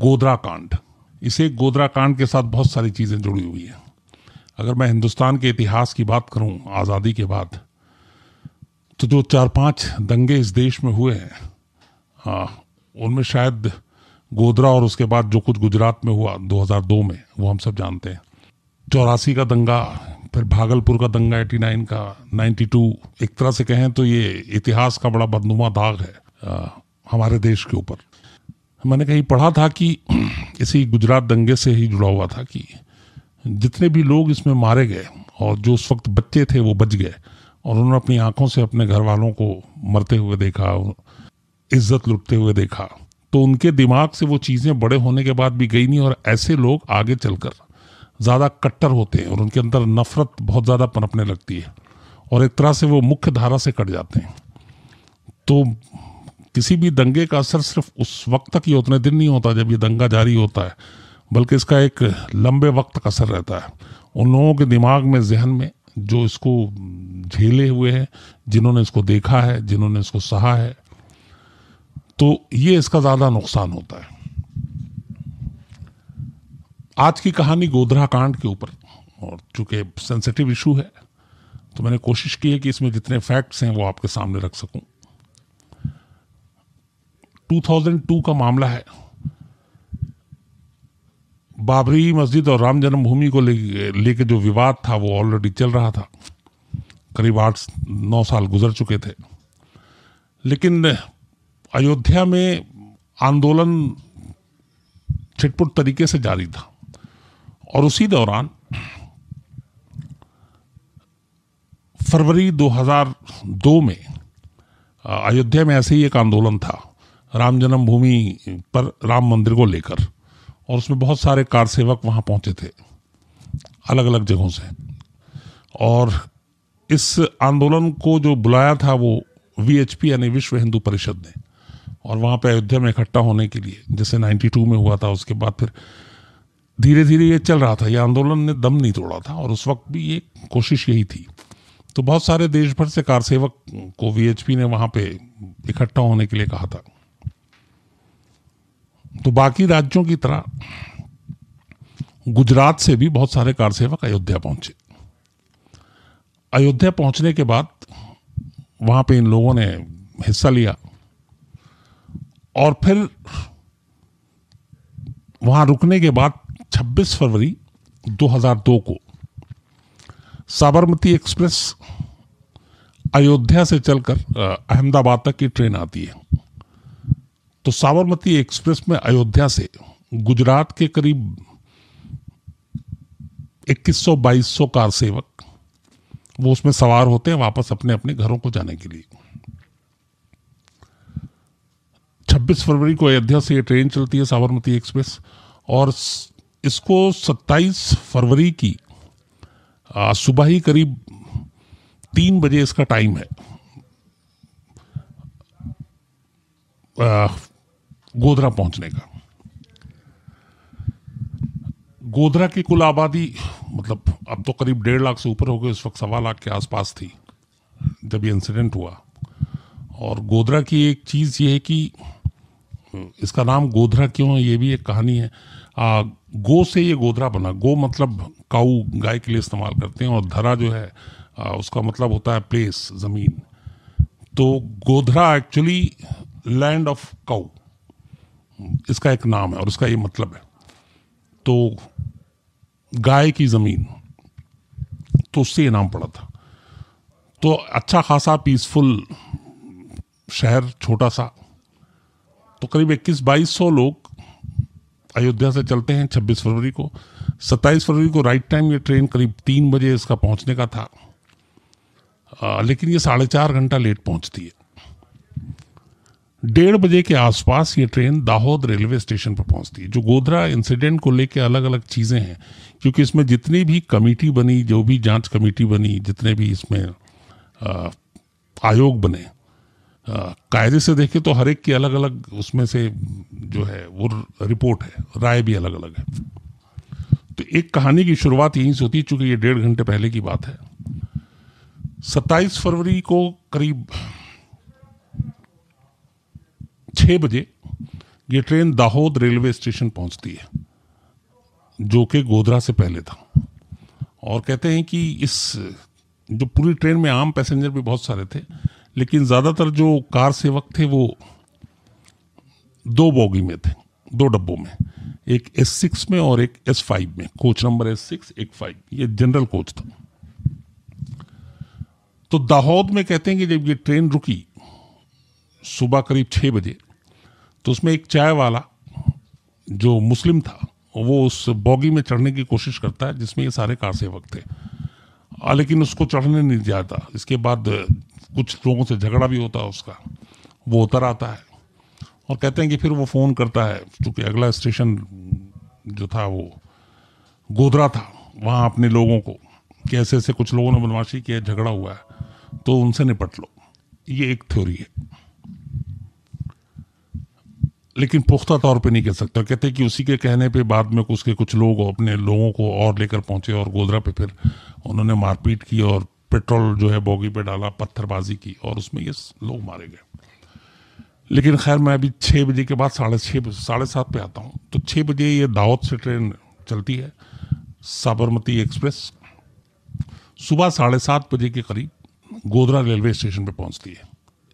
गोदरा कांड इसे गोदरा कांड के साथ बहुत सारी चीज़ें जुड़ी हुई हैं अगर मैं हिंदुस्तान के इतिहास की बात करूं आज़ादी के बाद तो जो चार पांच दंगे इस देश में हुए हैं हाँ, उनमें शायद गोदरा और उसके बाद जो कुछ गुजरात में हुआ 2002 में वो हम सब जानते हैं चौरासी का दंगा फिर भागलपुर का दंगा 89 का 92 एक तरह से कहें तो ये इतिहास का बड़ा बदनुमा दाग है आ, हाँ, हमारे देश के ऊपर तो मैंने कहीं पढ़ा था कि इसी गुजरात दंगे से ही जुड़ा हुआ था कि जितने भी लोग इसमें मारे गए और जो उस वक्त बच्चे थे वो बच गए और उन्होंने अपनी आंखों से अपने घर वालों को मरते हुए देखा इज्जत लुटते हुए देखा तो उनके दिमाग से वो चीज़ें बड़े होने के बाद भी गई नहीं और ऐसे लोग आगे चलकर ज़्यादा कट्टर होते हैं और उनके अंदर नफरत बहुत ज़्यादा पनपने लगती है और एक तरह से वो मुख्य धारा से कट जाते हैं तो किसी भी दंगे का असर सिर्फ उस वक्त तक ही उतने दिन नहीं होता जब ये दंगा जारी होता है बल्कि इसका एक लंबे वक्त का असर रहता है उन लोगों के दिमाग में जहन में जो इसको झेले हुए हैं जिन्होंने इसको देखा है जिन्होंने इसको सहा है तो ये इसका ज़्यादा नुकसान होता है आज की कहानी गोधरा कांड के ऊपर और चूंकि सेंसिटिव इशू है तो मैंने कोशिश की है कि इसमें जितने फैक्ट्स हैं वो आपके सामने रख सकूं 2002 का मामला है बाबरी मस्जिद और राम जन्मभूमि को लेके ले जो विवाद था वो ऑलरेडी चल रहा था करीब आठ नौ साल गुजर चुके थे लेकिन अयोध्या में आंदोलन छिटपुट तरीके से जारी था और उसी दौरान फरवरी 2002 में अयोध्या में ऐसे ही एक आंदोलन था राम जन्मभूमि पर राम मंदिर को लेकर और उसमें बहुत सारे कार सेवक वहाँ पहुँचे थे अलग अलग जगहों से और इस आंदोलन को जो बुलाया था वो वीएचपी यानी विश्व हिंदू परिषद ने और वहाँ पे अयोध्या में इकट्ठा होने के लिए जैसे 92 में हुआ था उसके बाद फिर धीरे धीरे ये चल रहा था ये आंदोलन ने दम नहीं तोड़ा था और उस वक्त भी ये कोशिश यही थी तो बहुत सारे देश भर से कार सेवक को वीएचपी ने वहाँ पे इकट्ठा होने के लिए कहा था तो बाकी राज्यों की तरह गुजरात से भी बहुत सारे कार सेवक अयोध्या पहुंचे अयोध्या पहुंचने के बाद वहां पे इन लोगों ने हिस्सा लिया और फिर वहां रुकने के बाद 26 फरवरी 2002 को साबरमती एक्सप्रेस अयोध्या से चलकर अहमदाबाद तक की ट्रेन आती है तो साबरमती एक्सप्रेस में अयोध्या से गुजरात के करीब 2100-2200 कार सेवक वो उसमें सवार होते हैं वापस अपने अपने घरों को जाने के लिए 26 फरवरी को अयोध्या से ये ट्रेन चलती है साबरमती एक्सप्रेस और इसको 27 फरवरी की सुबह ही करीब तीन बजे इसका टाइम है गोधरा पहुंचने का गोधरा की कुल आबादी मतलब अब तो करीब डेढ़ लाख से ऊपर हो गए उस वक्त सवा लाख के आसपास थी जब ये इंसिडेंट हुआ और गोधरा की एक चीज़ ये है कि इसका नाम गोधरा क्यों है ये भी एक कहानी है आ, गो से ये गोधरा बना गो मतलब काऊ गाय के लिए इस्तेमाल करते हैं और धरा जो है आ, उसका मतलब होता है प्लेस ज़मीन तो Godhra actually land of cow hmm, इसका एक नाम है और इसका ये मतलब है तो गाय की ज़मीन तो उससे ये नाम पड़ा था तो अच्छा खासा पीसफुल शहर छोटा सा तो करीब इक्कीस बाईस सौ लोग अयोध्या से चलते हैं छब्बीस फरवरी को सत्ताईस फरवरी को राइट टाइम ये ट्रेन करीब तीन बजे इसका पहुंचने का था आ, लेकिन ये साढ़े चार घंटा लेट पहुंचती है डेढ़ बजे के आसपास ये ट्रेन दाहोद रेलवे स्टेशन पर पहुंचती है जो गोधरा इंसिडेंट को लेकर अलग अलग चीज़ें हैं क्योंकि इसमें जितनी भी कमेटी बनी जो भी जांच कमेटी बनी जितने भी इसमें आयोग बने कायदे से देखें तो हर एक की अलग अलग उसमें से जो है वो रिपोर्ट है राय भी अलग अलग है तो एक कहानी की शुरुआत यहीं से होती है चूंकि ये डेढ़ घंटे पहले की बात है सत्ताईस फरवरी को करीब छः बजे ये ट्रेन दाहोद रेलवे स्टेशन पहुंचती है जो कि गोधरा से पहले था और कहते हैं कि इस जो पूरी ट्रेन में आम पैसेंजर भी बहुत सारे थे लेकिन ज़्यादातर जो कार सेवक थे वो दो बोगी में थे दो डब्बों में एक एस सिक्स में और एक एस फाइव में कोच नंबर एस सिक्स एक फाइव ये जनरल कोच था तो दाहोद में कहते हैं कि जब ये ट्रेन रुकी सुबह करीब छः बजे तो उसमें एक चाय वाला जो मुस्लिम था वो उस बॉगी में चढ़ने की कोशिश करता है जिसमें ये सारे कार सेवक थे आ, लेकिन उसको चढ़ने नहीं जाता इसके बाद कुछ लोगों से झगड़ा भी होता है उसका वो उतर आता है और कहते हैं कि फिर वो फ़ोन करता है क्योंकि अगला स्टेशन जो था वो गोदरा था वहाँ अपने लोगों को कि ऐसे ऐसे कुछ लोगों ने बदमाशी किया झगड़ा हुआ है तो उनसे निपट लो ये एक थ्योरी है लेकिन पुख्ता तौर पे नहीं कह सकता कहते कि उसी के कहने पे बाद में उसके कुछ लोग अपने लोगों को और लेकर पहुंचे और गोदरा पे फिर उन्होंने मारपीट की और पेट्रोल जो है बोगी पे डाला पत्थरबाजी की और उसमें ये लोग मारे गए लेकिन खैर मैं अभी छः बजे के बाद साढ़े छः साढ़े सात पे आता हूँ तो छः बजे ये दावत से ट्रेन चलती है साबरमती एक्सप्रेस सुबह साढ़े सात बजे के करीब गोदरा रेलवे स्टेशन पर पहुँचती है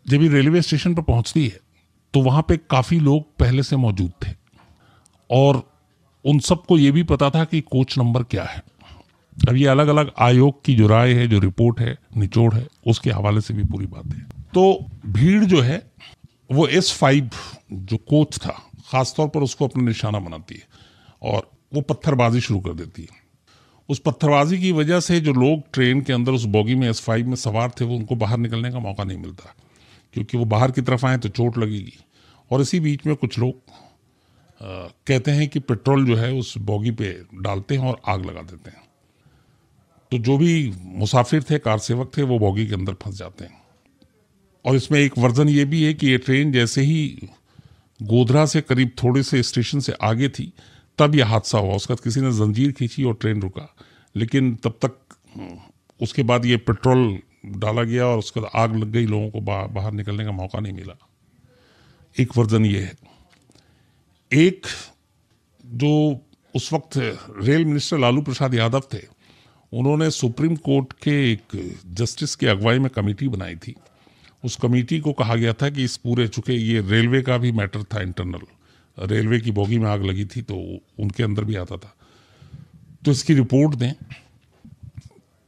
जब ये रेलवे स्टेशन पर पहुँचती है तो वहां पे काफ़ी लोग पहले से मौजूद थे और उन सबको ये भी पता था कि कोच नंबर क्या है अब ये अलग अलग आयोग की जो राय है जो रिपोर्ट है निचोड़ है उसके हवाले से भी पूरी बात है तो भीड़ जो है वो एस फाइव जो कोच था ख़ासतौर पर उसको अपना निशाना बनाती है और वो पत्थरबाजी शुरू कर देती है उस पत्थरबाजी की वजह से जो लोग ट्रेन के अंदर उस बोगी में एस फाइव में सवार थे वो उनको बाहर निकलने का मौका नहीं मिलता क्योंकि वो बाहर की तरफ आए तो चोट लगेगी और इसी बीच में कुछ लोग कहते हैं कि पेट्रोल जो है उस बोगी पे डालते हैं और आग लगा देते हैं तो जो भी मुसाफिर थे कार सेवक थे वो बोगी के अंदर फंस जाते हैं और इसमें एक वर्जन ये भी है कि ये ट्रेन जैसे ही गोधरा से करीब थोड़े से स्टेशन से आगे थी तब यह हादसा हुआ उसके बाद किसी ने जंजीर खींची और ट्रेन रुका लेकिन तब तक उसके बाद ये पेट्रोल डाला गया और उसके बाद आग लग गई लोगों को बा, बाहर निकलने का मौका नहीं मिला एक वर्जन ये है एक जो उस वक्त रेल मिनिस्टर लालू प्रसाद यादव थे उन्होंने सुप्रीम कोर्ट के एक जस्टिस की अगुवाई में कमेटी बनाई थी उस कमेटी को कहा गया था कि इस पूरे चुके ये रेलवे का भी मैटर था इंटरनल रेलवे की बोगी में आग लगी थी तो उनके अंदर भी आता था तो इसकी रिपोर्ट दें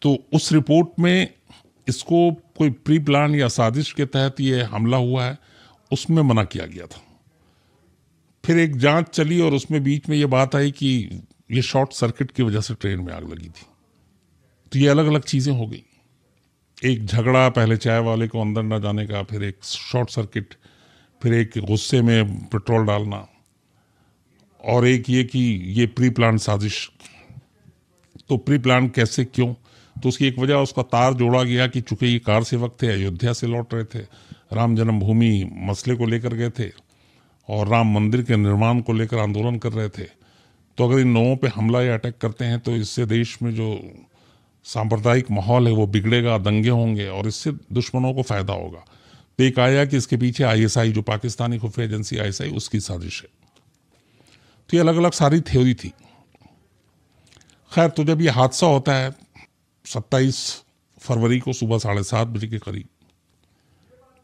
तो उस रिपोर्ट में इसको कोई प्री प्लान या साजिश के तहत ये हमला हुआ है उसमें मना किया गया था फिर एक जांच चली और उसमें बीच में ये बात आई कि ये शॉर्ट सर्किट की वजह से ट्रेन में आग लगी थी तो ये अलग अलग चीज़ें हो गई एक झगड़ा पहले चाय वाले को अंदर ना जाने का फिर एक शॉर्ट सर्किट फिर एक गुस्से में पेट्रोल डालना और एक ये कि ये प्री प्लान साजिश तो प्री प्लान कैसे क्यों तो उसकी एक वजह उसका तार जोड़ा गया कि चूंकि ये कार सेवक थे अयोध्या से लौट रहे थे राम जन्मभूमि मसले को लेकर गए थे और राम मंदिर के निर्माण को लेकर आंदोलन कर रहे थे तो अगर इन लोगों पर हमला या अटैक करते हैं तो इससे देश में जो सांप्रदायिक माहौल है वो बिगड़ेगा दंगे होंगे और इससे दुश्मनों को फ़ायदा होगा तो एक आया कि इसके पीछे आईएसआई जो पाकिस्तानी खुफिया एजेंसी आईएसआई उसकी साजिश है तो ये अलग अलग सारी थ्योरी थी खैर तो जब ये हादसा होता है सत्ताईस फरवरी को सुबह साढ़े सात बजे के करीब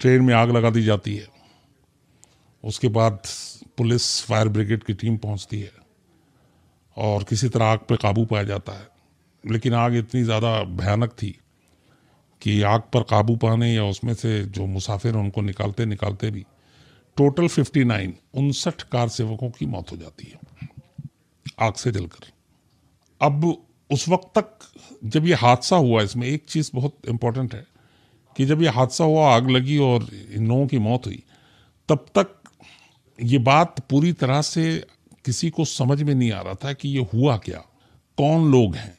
ट्रेन में आग लगा दी जाती है उसके बाद पुलिस फायर ब्रिगेड की टीम पहुंचती है और किसी तरह आग पर काबू पाया जाता है लेकिन आग इतनी ज़्यादा भयानक थी कि आग पर काबू पाने या उसमें से जो मुसाफिर उनको निकालते निकालते भी टोटल फिफ्टी नाइन उनसठ कार सेवकों की मौत हो जाती है आग से जलकर अब उस वक्त तक जब ये हादसा हुआ इसमें एक चीज़ बहुत इंपॉर्टेंट है कि जब ये हादसा हुआ आग लगी और इन लोगों की मौत हुई तब तक ये बात पूरी तरह से किसी को समझ में नहीं आ रहा था कि ये हुआ क्या कौन लोग हैं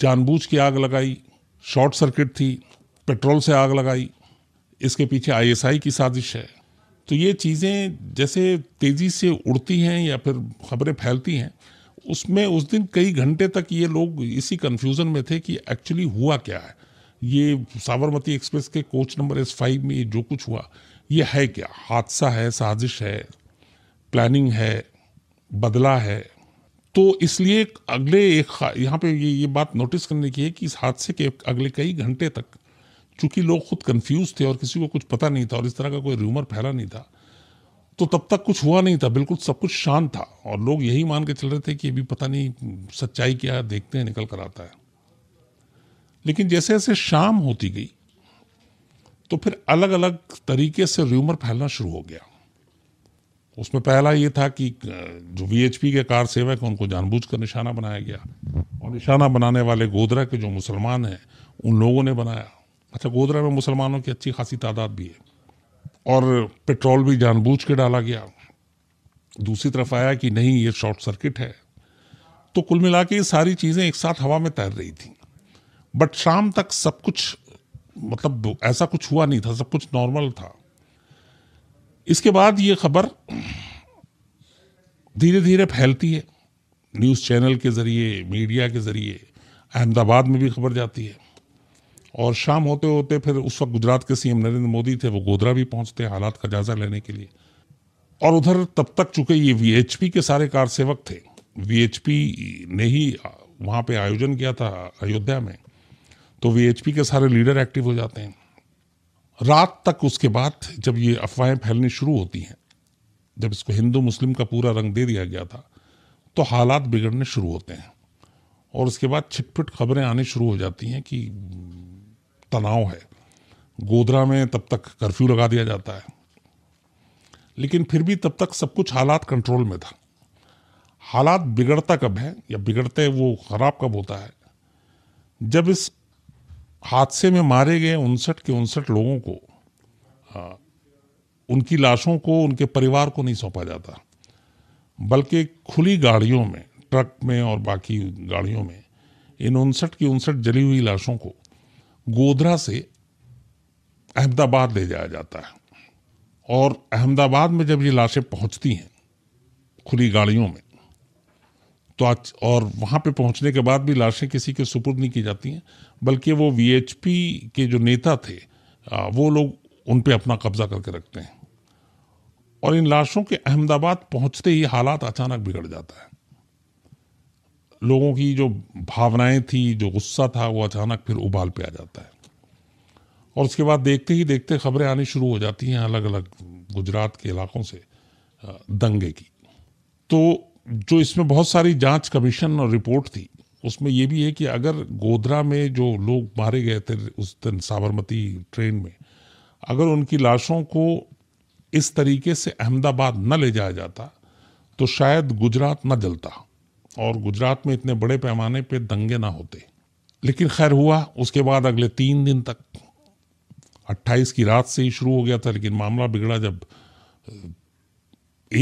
जानबूझ के आग लगाई शॉर्ट सर्किट थी पेट्रोल से आग लगाई इसके पीछे आईएसआई की साजिश है तो ये चीज़ें जैसे तेज़ी से उड़ती हैं या फिर खबरें फैलती हैं उसमें उस दिन कई घंटे तक ये लोग इसी कन्फ्यूज़न में थे कि एक्चुअली हुआ क्या है ये साबरमती एक्सप्रेस के कोच नंबर एस फाइव में जो कुछ हुआ ये है क्या हादसा है साजिश है प्लानिंग है बदला है तो इसलिए अगले एक यहाँ पे ये ये बात नोटिस करने की है कि इस हादसे के अगले कई घंटे तक चूंकि लोग खुद कंफ्यूज थे और किसी को कुछ पता नहीं था और इस तरह का कोई र्यूमर फैला नहीं था तो तब तक कुछ हुआ नहीं था बिल्कुल सब कुछ शांत था और लोग यही मान के चल रहे थे कि अभी पता नहीं सच्चाई क्या है देखते हैं निकल कर आता है लेकिन जैसे जैसे शाम होती गई तो फिर अलग अलग तरीके से र्यूमर फैलना शुरू हो गया उसमें पहला ये था कि जो वीएचपी के कार सेवक उनको जानबूझ कर निशाना बनाया गया और निशाना बनाने वाले गोदरा के जो मुसलमान हैं उन लोगों ने बनाया अच्छा गोदरा में मुसलमानों की अच्छी खासी तादाद भी है और पेट्रोल भी जानबूझ के डाला गया दूसरी तरफ आया कि नहीं ये शॉर्ट सर्किट है तो कुल मिला के ये सारी चीज़ें एक साथ हवा में तैर रही थी बट शाम तक सब कुछ मतलब ऐसा कुछ हुआ नहीं था सब कुछ नॉर्मल था इसके बाद ये खबर धीरे धीरे फैलती है न्यूज़ चैनल के ज़रिए मीडिया के ज़रिए अहमदाबाद में भी खबर जाती है और शाम होते होते फिर उस वक्त गुजरात के सीएम नरेंद्र मोदी थे वो गोधरा भी पहुंचते हालात का जायजा लेने के लिए और उधर तब तक चुके ये वीएचपी के सारे कार सेवक थे वीएचपी ने ही वहां पे आयोजन किया था अयोध्या में तो वीएचपी के सारे लीडर एक्टिव हो जाते हैं रात तक उसके बाद जब ये अफवाहें फैलनी शुरू होती हैं जब इसको हिंदू मुस्लिम का पूरा रंग दे दिया गया था तो हालात बिगड़ने शुरू होते हैं और उसके बाद छिटपुट खबरें आने शुरू हो जाती हैं कि तनाव है गोदरा में तब तक कर्फ्यू लगा दिया जाता है लेकिन फिर भी तब तक सब कुछ हालात कंट्रोल में था हालात बिगड़ता कब है या बिगड़ते वो ख़राब कब होता है जब इस हादसे में मारे गए उनसठ के उनसठ लोगों को आ, उनकी लाशों को उनके परिवार को नहीं सौंपा जाता बल्कि खुली गाड़ियों में ट्रक में और बाकी गाड़ियों में इन उनसठ की उनसठ जली हुई लाशों को गोधरा से अहमदाबाद ले जाया जाता है और अहमदाबाद में जब ये लाशें पहुंचती हैं खुली गाड़ियों में तो आज और वहाँ पे पहुँचने के बाद भी लाशें किसी के सुपुर्द नहीं की जाती हैं बल्कि वो वी के जो नेता थे वो लोग उन पर अपना कब्जा करके रखते हैं और इन लाशों के अहमदाबाद पहुँचते ही हालात अचानक बिगड़ जाता है लोगों की जो भावनाएं थी जो गुस्सा था वो अचानक फिर उबाल पे आ जाता है और उसके बाद देखते ही देखते खबरें आनी शुरू हो जाती हैं अलग अलग गुजरात के इलाकों से दंगे की तो जो इसमें बहुत सारी जांच कमीशन और रिपोर्ट थी उसमें यह भी है कि अगर गोधरा में जो लोग मारे गए थे उस दिन साबरमती ट्रेन में अगर उनकी लाशों को इस तरीके से अहमदाबाद न ले जाया जाता तो शायद गुजरात न जलता और गुजरात में इतने बड़े पैमाने पे दंगे ना होते लेकिन खैर हुआ उसके बाद अगले तीन दिन तक 28 की रात से ही शुरू हो गया था लेकिन मामला बिगड़ा जब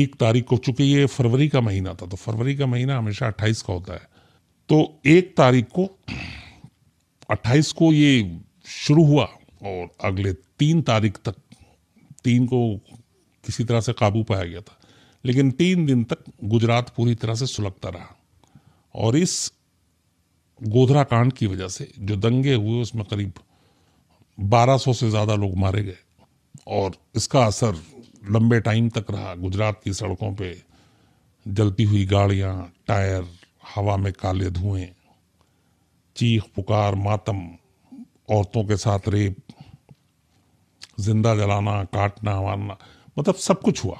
एक तारीख को चूंकि ये फरवरी का महीना था तो फरवरी का महीना हमेशा 28 का होता है तो एक तारीख को 28 को ये शुरू हुआ और अगले तीन तारीख तक तीन को किसी तरह से काबू पाया गया था लेकिन तीन दिन तक गुजरात पूरी तरह से सुलगता रहा और इस गोधरा कांड की वजह से जो दंगे हुए उसमें करीब 1200 से ज़्यादा लोग मारे गए और इसका असर लंबे टाइम तक रहा गुजरात की सड़कों पे जलती हुई गाड़ियाँ टायर हवा में काले धुएं चीख पुकार मातम औरतों के साथ रेप जिंदा जलाना काटना मारना मतलब सब कुछ हुआ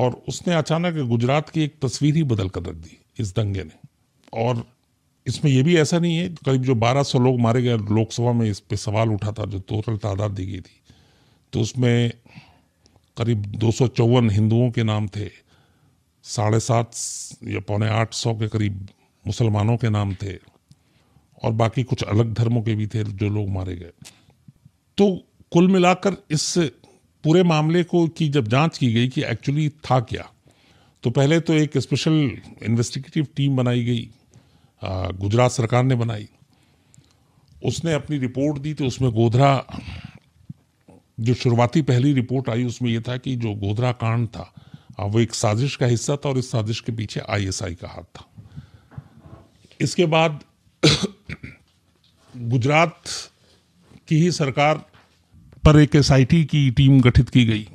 और उसने अचानक गुजरात की एक तस्वीर ही बदल कर रख दी इस दंगे ने और इसमें यह भी ऐसा नहीं है करीब जो 1200 लोग मारे गए लोकसभा में इस पर सवाल उठा था जो टोटल तादाद दी गई थी तो उसमें करीब दो हिंदुओं के नाम थे साढ़े सात या पौने आठ सौ के करीब मुसलमानों के नाम थे और बाकी कुछ अलग धर्मों के भी थे जो लोग मारे गए तो कुल मिलाकर इस पूरे मामले को की जब जांच की गई कि एक्चुअली था क्या तो पहले तो एक स्पेशल इन्वेस्टिगेटिव टीम बनाई गई गुजरात सरकार ने बनाई उसने अपनी रिपोर्ट दी तो उसमें गोधरा जो शुरुआती पहली रिपोर्ट आई उसमें यह था कि जो गोधरा कांड था वो एक साजिश का हिस्सा था और इस साजिश के पीछे आईएसआई का हाथ था इसके बाद गुजरात की ही सरकार पर एक एसआईटी की टीम गठित की गई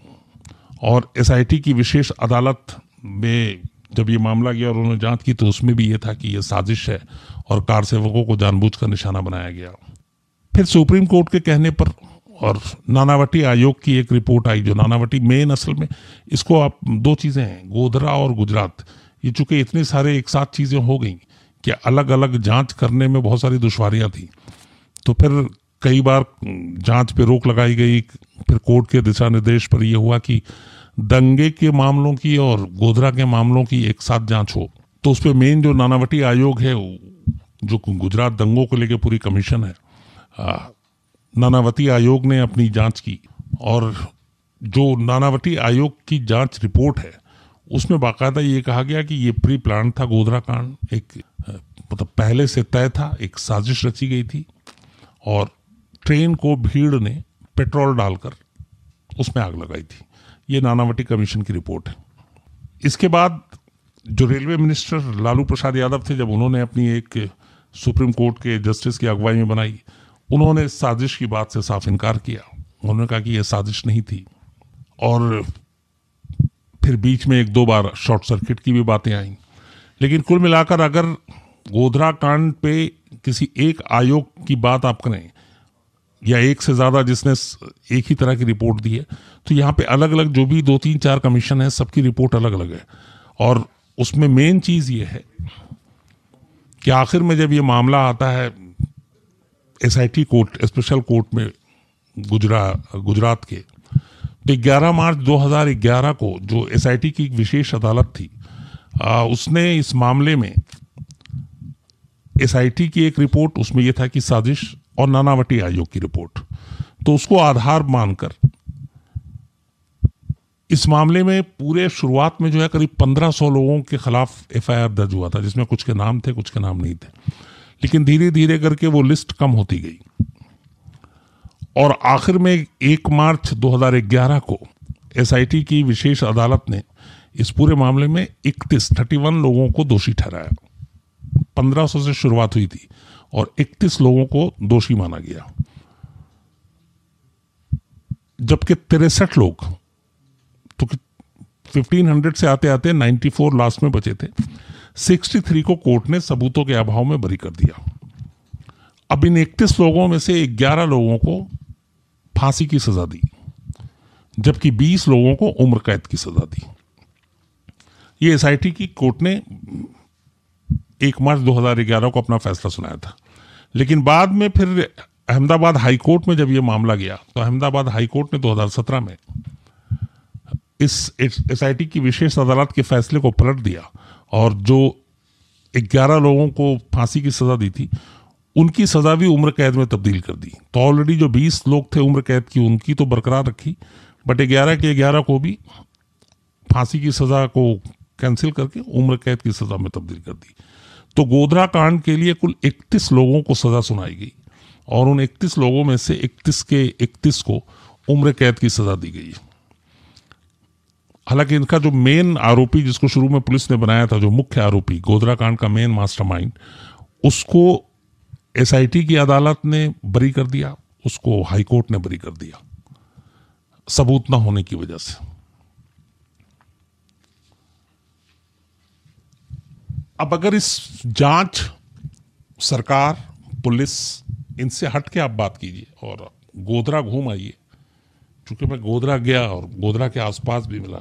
और एसआईटी की विशेष अदालत में जब ये मामला गया और उन्होंने जांच की तो उसमें भी ये था कि ये साजिश है और कार सेवकों को जानबूझ कर निशाना बनाया गया फिर सुप्रीम कोर्ट के कहने पर और नानावटी आयोग की एक रिपोर्ट आई जो नानावटी मेन असल में इसको आप दो चीज़ें हैं गोधरा और गुजरात ये चूंकि इतने सारे एक साथ चीज़ें हो गई कि अलग अलग जांच करने में बहुत सारी दुश्वारियां थी तो फिर कई बार जांच पे रोक लगाई गई फिर कोर्ट के दिशा निर्देश पर यह हुआ कि दंगे के मामलों की और गोधरा के मामलों की एक साथ जांच हो तो उस पर मेन जो नानावटी आयोग है जो गुजरात दंगों को लेकर पूरी कमीशन है आ, नानावती आयोग ने अपनी जांच की और जो नानावटी आयोग की जांच रिपोर्ट है उसमें बाकायदा ये कहा गया कि ये प्री प्लान था गोधरा कांड एक मतलब पहले से तय था एक साजिश रची गई थी और ट्रेन को भीड़ ने पेट्रोल डालकर उसमें आग लगाई थी ये नानावटी कमीशन की रिपोर्ट है इसके बाद जो रेलवे मिनिस्टर लालू प्रसाद यादव थे जब उन्होंने अपनी एक सुप्रीम कोर्ट के जस्टिस की अगुवाई में बनाई उन्होंने साजिश की बात से साफ इनकार किया उन्होंने कहा कि यह साजिश नहीं थी और फिर बीच में एक दो बार शॉर्ट सर्किट की भी बातें आई लेकिन कुल मिलाकर अगर गोधरा कांड पे किसी एक आयोग की बात आप करें या एक से ज़्यादा जिसने एक ही तरह की रिपोर्ट दी है तो यहाँ पे अलग अलग जो भी दो तीन चार कमीशन है सबकी रिपोर्ट अलग अलग है और उसमें मेन चीज़ ये है कि आखिर में जब ये मामला आता है एस कोर्ट स्पेशल कोर्ट में गुजरा गुजरात के तो 11 मार्च 2011 को जो एस की एक विशेष अदालत थी आ, उसने इस मामले में एस की एक रिपोर्ट उसमें यह था कि साजिश और नानावटी आयोग की रिपोर्ट तो उसको आधार मानकर इस मामले में पूरे शुरुआत में जो है करीब 1500 लोगों के खिलाफ एफआईआर दर्ज हुआ था जिसमें कुछ के नाम थे कुछ के नाम नहीं थे लेकिन धीरे धीरे करके वो लिस्ट कम होती गई और आखिर में एक मार्च 2011 को एसआईटी की विशेष अदालत ने इस पूरे मामले में 31 31 लोगों को दोषी ठहराया 1500 से शुरुआत हुई थी और 31 लोगों को दोषी माना गया जबकि तिरसठ लोग तो 1500 से आते आते 94 लास्ट में बचे थे 63 को कोर्ट ने सबूतों के अभाव में बरी कर दिया अब इन इकतीस लोगों में से ग्यारह लोगों को फांसी की सजा दी जबकि 20 लोगों को उम्र कैद की सजा दी ये एसआईटी की कोर्ट ने एक मार्च 2011 को अपना फैसला सुनाया था लेकिन बाद में फिर अहमदाबाद हाई कोर्ट में जब ये मामला गया तो अहमदाबाद हाई कोर्ट ने 2017 में इस एस की विशेष अदालत के फैसले को पलट दिया और जो 11 लोगों को फांसी की सज़ा दी थी उनकी सज़ा भी उम्र कैद में तब्दील कर दी तो ऑलरेडी जो 20 लोग थे उम्र कैद की उनकी तो बरकरार रखी बट ग्यारह के ग्यारह को भी फांसी की सज़ा को कैंसिल करके उम्र कैद की सज़ा में तब्दील कर दी तो गोधरा कांड के लिए कुल 31 लोगों को सजा सुनाई गई और उन 31 लोगों में से 31 के 31 को उम्र कैद की सजा दी गई हालांकि इनका जो मेन आरोपी जिसको शुरू में पुलिस ने बनाया था जो मुख्य आरोपी गोधरा कांड का मेन मास्टरमाइंड उसको एसआईटी की अदालत ने बरी कर दिया उसको हाईकोर्ट ने बरी कर दिया सबूत ना होने की वजह से अब अगर इस जांच सरकार पुलिस इनसे हट के आप बात कीजिए और गोधरा घूम आइए चूंकि मैं गोधरा गया और गोधरा के आसपास भी मिला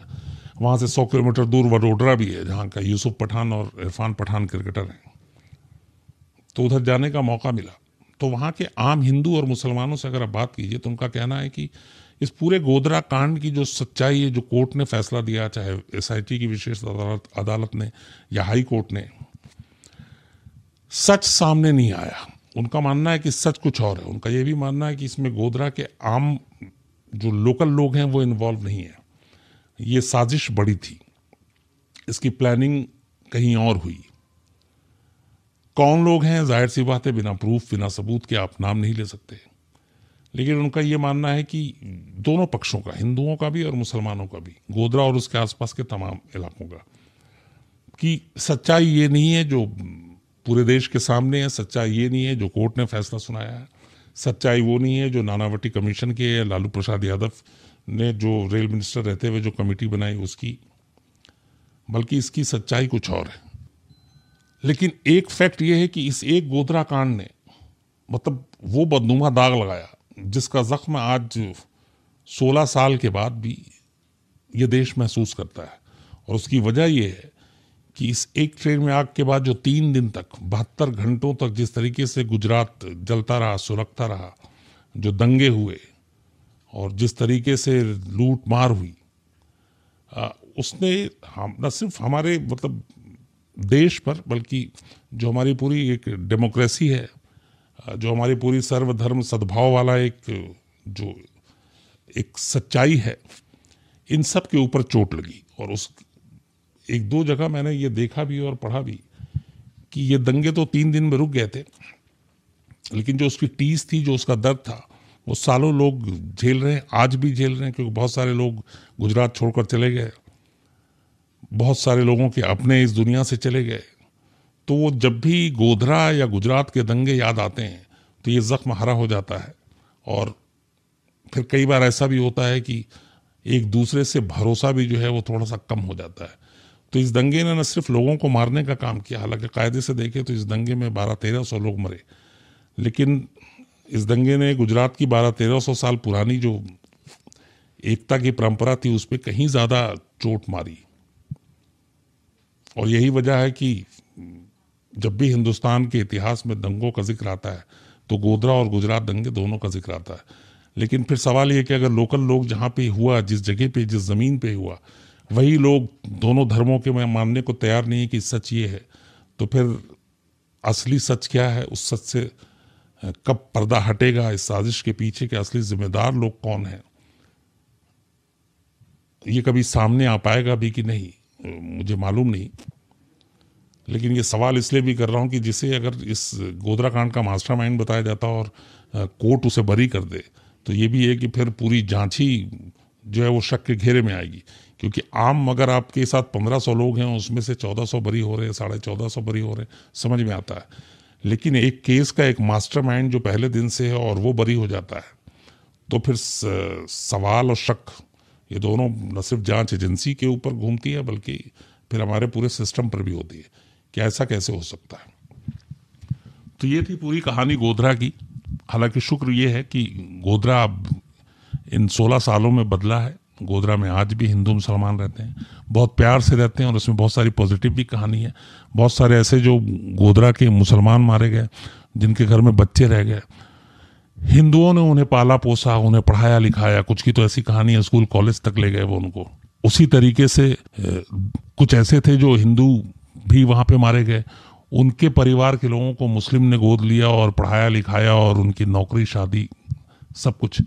वहाँ से सौ किलोमीटर दूर वडोदरा भी है जहाँ का यूसुफ पठान और इरफान पठान क्रिकेटर हैं तो उधर जाने का मौका मिला तो वहाँ के आम हिंदू और मुसलमानों से अगर आप बात कीजिए तो उनका कहना है कि इस पूरे गोदरा कांड की जो सच्चाई है जो कोर्ट ने फैसला दिया चाहे एस की विशेष अदालत अदालत ने या हाई कोर्ट ने सच सामने नहीं आया उनका मानना है कि सच कुछ और है उनका यह भी मानना है कि इसमें गोदरा के आम जो लोकल लोग हैं वो इन्वॉल्व नहीं है ये साजिश बड़ी थी इसकी प्लानिंग कहीं और हुई कौन लोग हैं जाहिर सी बात है बिना प्रूफ बिना सबूत के आप नाम नहीं ले सकते लेकिन उनका ये मानना है कि दोनों पक्षों का हिंदुओं का भी और मुसलमानों का भी गोदरा और उसके आसपास के तमाम इलाकों का कि सच्चाई ये नहीं है जो पूरे देश के सामने है सच्चाई ये नहीं है जो कोर्ट ने फैसला सुनाया है सच्चाई वो नहीं है जो नानावटी कमीशन के लालू प्रसाद यादव ने जो रेल मिनिस्टर रहते हुए जो कमेटी बनाई उसकी बल्कि इसकी सच्चाई कुछ और है लेकिन एक फैक्ट यह है कि इस एक गोदरा कांड ने मतलब वो बदनुमा दाग लगाया जिसका ज़ख्म आज 16 साल के बाद भी ये देश महसूस करता है और उसकी वजह यह है कि इस एक ट्रेन में आग के बाद जो तीन दिन तक बहत्तर घंटों तक जिस तरीके से गुजरात जलता रहा सुलगता रहा जो दंगे हुए और जिस तरीके से लूट मार हुई आ, उसने हम न सिर्फ हमारे मतलब देश पर बल्कि जो हमारी पूरी एक डेमोक्रेसी है जो हमारी पूरी सर्वधर्म सद्भाव वाला एक जो एक सच्चाई है इन सब के ऊपर चोट लगी और उस एक दो जगह मैंने ये देखा भी और पढ़ा भी कि ये दंगे तो तीन दिन में रुक गए थे लेकिन जो उसकी टीस थी जो उसका दर्द था वो सालों लोग झेल रहे हैं आज भी झेल रहे हैं क्योंकि बहुत सारे लोग गुजरात छोड़कर चले गए बहुत सारे लोगों के अपने इस दुनिया से चले गए तो जब भी गोधरा या गुजरात के दंगे याद आते हैं तो ये ज़ख्म हरा हो जाता है और फिर कई बार ऐसा भी होता है कि एक दूसरे से भरोसा भी जो है वो थोड़ा सा कम हो जाता है तो इस दंगे ने न सिर्फ लोगों को मारने का काम किया हालांकि कायदे से देखें तो इस दंगे में बारह तेरह सौ लोग मरे लेकिन इस दंगे ने गुजरात की बारह तेरह सौ साल पुरानी जो एकता की परंपरा थी उस पर कहीं ज़्यादा चोट मारी और यही वजह है कि जब भी हिंदुस्तान के इतिहास में दंगों का जिक्र आता है तो गोधरा और गुजरात दंगे दोनों का जिक्र आता है लेकिन फिर सवाल ये कि अगर लोकल लोग जहाँ पे हुआ जिस जगह पे जिस ज़मीन पे हुआ वही लोग दोनों धर्मों के मानने को तैयार नहीं है कि सच ये है तो फिर असली सच क्या है उस सच से कब पर्दा हटेगा इस साजिश के पीछे के असली जिम्मेदार लोग कौन हैं ये कभी सामने आ पाएगा भी कि नहीं मुझे मालूम नहीं लेकिन ये सवाल इसलिए भी कर रहा हूँ कि जिसे अगर इस गोदरा कांड का मास्टरमाइंड बताया जाता और कोर्ट उसे बरी कर दे तो ये भी है कि फिर पूरी जांच ही जो है वो शक के घेरे में आएगी क्योंकि आम अगर आपके साथ पंद्रह सौ लोग हैं उसमें से चौदह सौ बरी हो रहे हैं साढ़े चौदह सौ बरी हो रहे हैं समझ में आता है लेकिन एक केस का एक मास्टरमाइंड जो पहले दिन से है और वो बरी हो जाता है तो फिर सवाल और शक ये दोनों न सिर्फ जांच एजेंसी के ऊपर घूमती है बल्कि फिर हमारे पूरे सिस्टम पर भी होती है कि ऐसा कैसे हो सकता है तो ये थी पूरी कहानी गोधरा की हालांकि शुक्र ये है कि गोधरा अब इन 16 सालों में बदला है गोधरा में आज भी हिंदू मुसलमान रहते हैं बहुत प्यार से रहते हैं और उसमें बहुत सारी पॉजिटिव भी कहानी है बहुत सारे ऐसे जो गोधरा के मुसलमान मारे गए जिनके घर में बच्चे रह गए हिंदुओं ने उन्हें पाला पोसा उन्हें पढ़ाया लिखाया कुछ की तो ऐसी कहानी है स्कूल कॉलेज तक ले गए वो उनको उसी तरीके से कुछ ऐसे थे जो हिंदू भी वहाँ पे मारे गए उनके परिवार के लोगों को मुस्लिम ने गोद लिया और पढ़ाया लिखाया और उनकी नौकरी शादी सब कुछ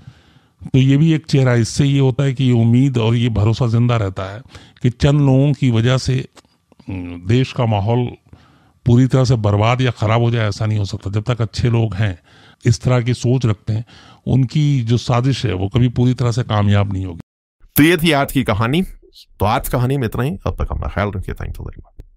तो ये भी एक चेहरा इससे ये होता है कि ये उम्मीद और ये भरोसा ज़िंदा रहता है कि चंद लोगों की वजह से हम्म, देश का माहौल पूरी तरह से बर्बाद या ख़राब हो जाए ऐसा नहीं हो सकता जब तक अच्छे लोग हैं इस तरह की सोच रखते हैं उनकी जो साजिश है वो कभी पूरी तरह से कामयाब नहीं होगी तो ये थी आज की कहानी तो आज कहानी में इतना ही अब तक अपना ख्याल रखिए थैंक यू वेरी मच